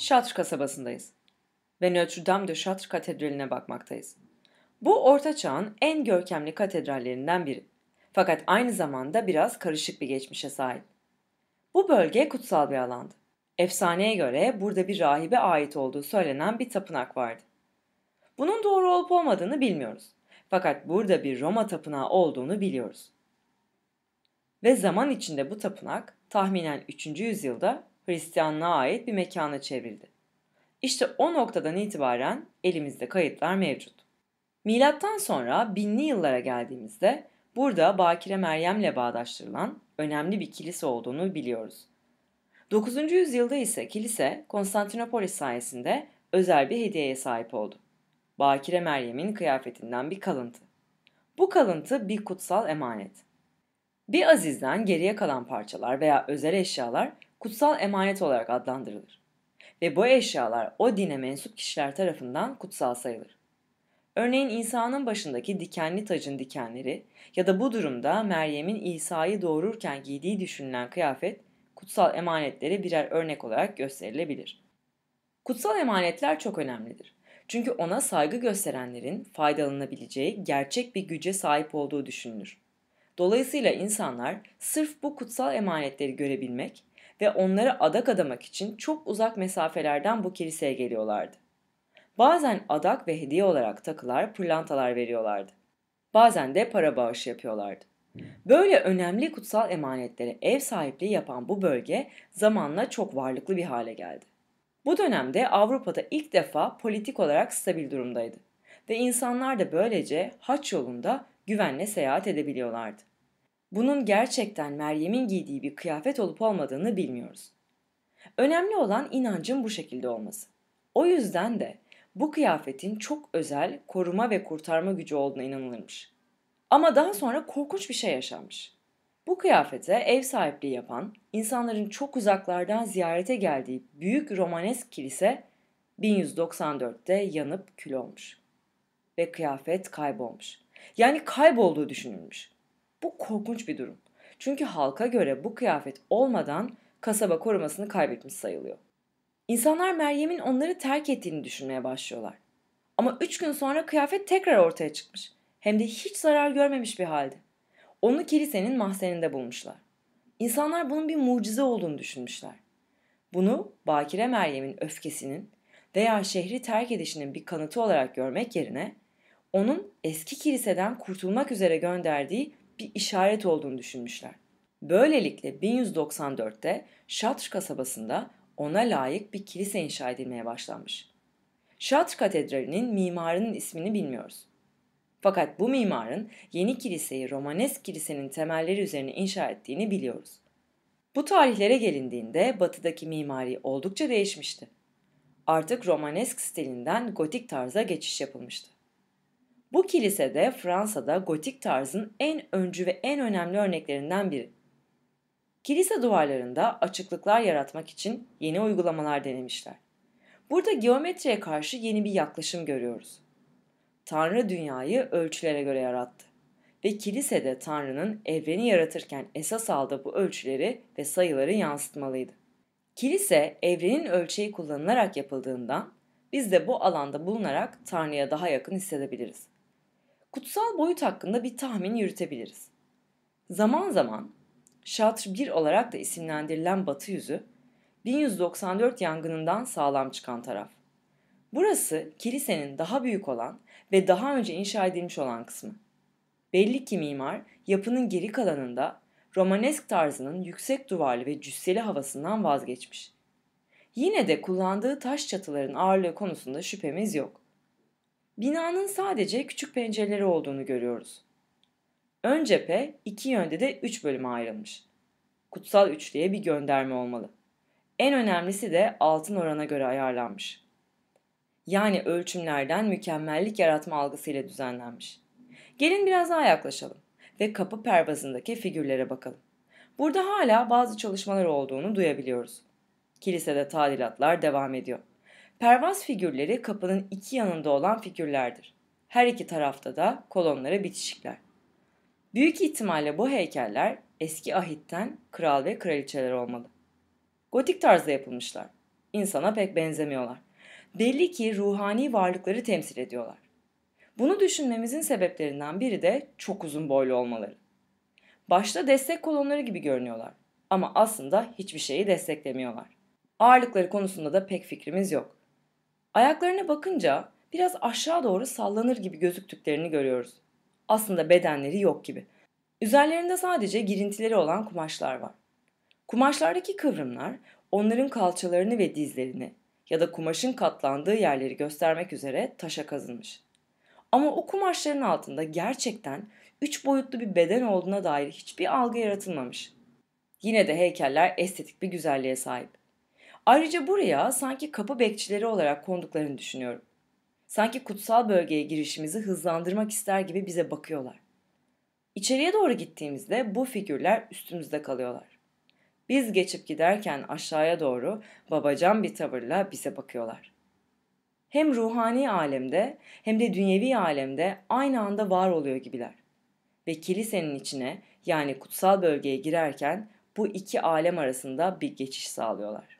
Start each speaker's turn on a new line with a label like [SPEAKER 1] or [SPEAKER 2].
[SPEAKER 1] Şatr kasabasındayız ve Notre Dame de Chartres Katedrali'ne bakmaktayız. Bu Orta Çağ'ın en görkemli katedrallerinden biri. Fakat aynı zamanda biraz karışık bir geçmişe sahip. Bu bölge kutsal bir alandı. Efsaneye göre burada bir rahibe ait olduğu söylenen bir tapınak vardı. Bunun doğru olup olmadığını bilmiyoruz. Fakat burada bir Roma tapınağı olduğunu biliyoruz. Ve zaman içinde bu tapınak tahminen 3. yüzyılda Hristiyanlığa ait bir mekana çevrildi. İşte o noktadan itibaren elimizde kayıtlar mevcut. Milattan sonra binli yıllara geldiğimizde burada Bakire Meryem'le bağdaştırılan önemli bir kilise olduğunu biliyoruz. 9. yüzyılda ise kilise Konstantinopolis sayesinde özel bir hediyeye sahip oldu. Bakire Meryem'in kıyafetinden bir kalıntı. Bu kalıntı bir kutsal emanet. Bir azizden geriye kalan parçalar veya özel eşyalar kutsal emanet olarak adlandırılır. Ve bu eşyalar o dine mensup kişiler tarafından kutsal sayılır. Örneğin insanın başındaki dikenli tacın dikenleri ya da bu durumda Meryem'in İsa'yı doğururken giydiği düşünülen kıyafet kutsal emanetlere birer örnek olarak gösterilebilir. Kutsal emanetler çok önemlidir. Çünkü ona saygı gösterenlerin faydalanabileceği gerçek bir güce sahip olduğu düşünülür. Dolayısıyla insanlar sırf bu kutsal emanetleri görebilmek ve onları adak adamak için çok uzak mesafelerden bu kiliseye geliyorlardı. Bazen adak ve hediye olarak takılar, pırlantalar veriyorlardı. Bazen de para bağışı yapıyorlardı. Böyle önemli kutsal emanetlere ev sahipliği yapan bu bölge zamanla çok varlıklı bir hale geldi. Bu dönemde Avrupa'da ilk defa politik olarak stabil durumdaydı ve insanlar da böylece haç yolunda güvenle seyahat edebiliyorlardı bunun gerçekten Meryem'in giydiği bir kıyafet olup olmadığını bilmiyoruz. Önemli olan inancın bu şekilde olması. O yüzden de bu kıyafetin çok özel koruma ve kurtarma gücü olduğuna inanılırmış. Ama daha sonra korkunç bir şey yaşanmış. Bu kıyafete ev sahipliği yapan, insanların çok uzaklardan ziyarete geldiği büyük Romanesk kilise 1194'te yanıp kül olmuş. Ve kıyafet kaybolmuş. Yani kaybolduğu düşünülmüş. Bu korkunç bir durum. Çünkü halka göre bu kıyafet olmadan kasaba korumasını kaybetmiş sayılıyor. İnsanlar Meryem'in onları terk ettiğini düşünmeye başlıyorlar. Ama üç gün sonra kıyafet tekrar ortaya çıkmış. Hem de hiç zarar görmemiş bir halde. Onu kilisenin mahzeninde bulmuşlar. İnsanlar bunun bir mucize olduğunu düşünmüşler. Bunu Bakire Meryem'in öfkesinin veya şehri terk edişinin bir kanıtı olarak görmek yerine onun eski kiliseden kurtulmak üzere gönderdiği bir işaret olduğunu düşünmüşler. Böylelikle 1194'te Şatr kasabasında ona layık bir kilise inşa edilmeye başlanmış. Şatr Katedrali'nin mimarının ismini bilmiyoruz. Fakat bu mimarın yeni kiliseyi Romanesk kilisenin temelleri üzerine inşa ettiğini biliyoruz. Bu tarihlere gelindiğinde batıdaki mimari oldukça değişmişti. Artık Romanesk stilinden gotik tarza geçiş yapılmıştı. Bu kilise de Fransa'da gotik tarzın en öncü ve en önemli örneklerinden biri. Kilise duvarlarında açıklıklar yaratmak için yeni uygulamalar denemişler. Burada geometriye karşı yeni bir yaklaşım görüyoruz. Tanrı dünyayı ölçülere göre yarattı ve kilisede Tanrı'nın evreni yaratırken esas aldığı bu ölçüleri ve sayıları yansıtmalıydı. Kilise evrenin ölçeği kullanılarak yapıldığından biz de bu alanda bulunarak Tanrı'ya daha yakın hissedebiliriz kutsal boyut hakkında bir tahmin yürütebiliriz. Zaman zaman Şatr 1 olarak da isimlendirilen batı yüzü 1194 yangınından sağlam çıkan taraf. Burası kilisenin daha büyük olan ve daha önce inşa edilmiş olan kısmı. Belli ki mimar yapının geri kalanında romanesk tarzının yüksek duvarlı ve cüsseli havasından vazgeçmiş. Yine de kullandığı taş çatıların ağırlığı konusunda şüphemiz yok. Binanın sadece küçük pencereleri olduğunu görüyoruz. Ön cephe iki yönde de üç bölüme ayrılmış. Kutsal üçlüye bir gönderme olmalı. En önemlisi de altın orana göre ayarlanmış. Yani ölçümlerden mükemmellik yaratma algısıyla düzenlenmiş. Gelin biraz daha yaklaşalım ve kapı pervazındaki figürlere bakalım. Burada hala bazı çalışmalar olduğunu duyabiliyoruz. Kilisede tadilatlar devam ediyor. Pervaz figürleri kapının iki yanında olan figürlerdir. Her iki tarafta da kolonlara bitişikler. Büyük ihtimalle bu heykeller eski ahitten kral ve kraliçeler olmalı. Gotik tarzda yapılmışlar. İnsana pek benzemiyorlar. Belli ki ruhani varlıkları temsil ediyorlar. Bunu düşünmemizin sebeplerinden biri de çok uzun boylu olmaları. Başta destek kolonları gibi görünüyorlar ama aslında hiçbir şeyi desteklemiyorlar. Ağırlıkları konusunda da pek fikrimiz yok. Ayaklarına bakınca biraz aşağı doğru sallanır gibi gözüktüklerini görüyoruz. Aslında bedenleri yok gibi. Üzerlerinde sadece girintileri olan kumaşlar var. Kumaşlardaki kıvrımlar onların kalçalarını ve dizlerini ya da kumaşın katlandığı yerleri göstermek üzere taşa kazınmış. Ama o kumaşların altında gerçekten üç boyutlu bir beden olduğuna dair hiçbir algı yaratılmamış. Yine de heykeller estetik bir güzelliğe sahip. Ayrıca buraya sanki kapı bekçileri olarak konduklarını düşünüyorum. Sanki kutsal bölgeye girişimizi hızlandırmak ister gibi bize bakıyorlar. İçeriye doğru gittiğimizde bu figürler üstümüzde kalıyorlar. Biz geçip giderken aşağıya doğru babacan bir tavırla bize bakıyorlar. Hem ruhani alemde hem de dünyevi alemde aynı anda var oluyor gibiler. Ve kilisenin içine yani kutsal bölgeye girerken bu iki alem arasında bir geçiş sağlıyorlar.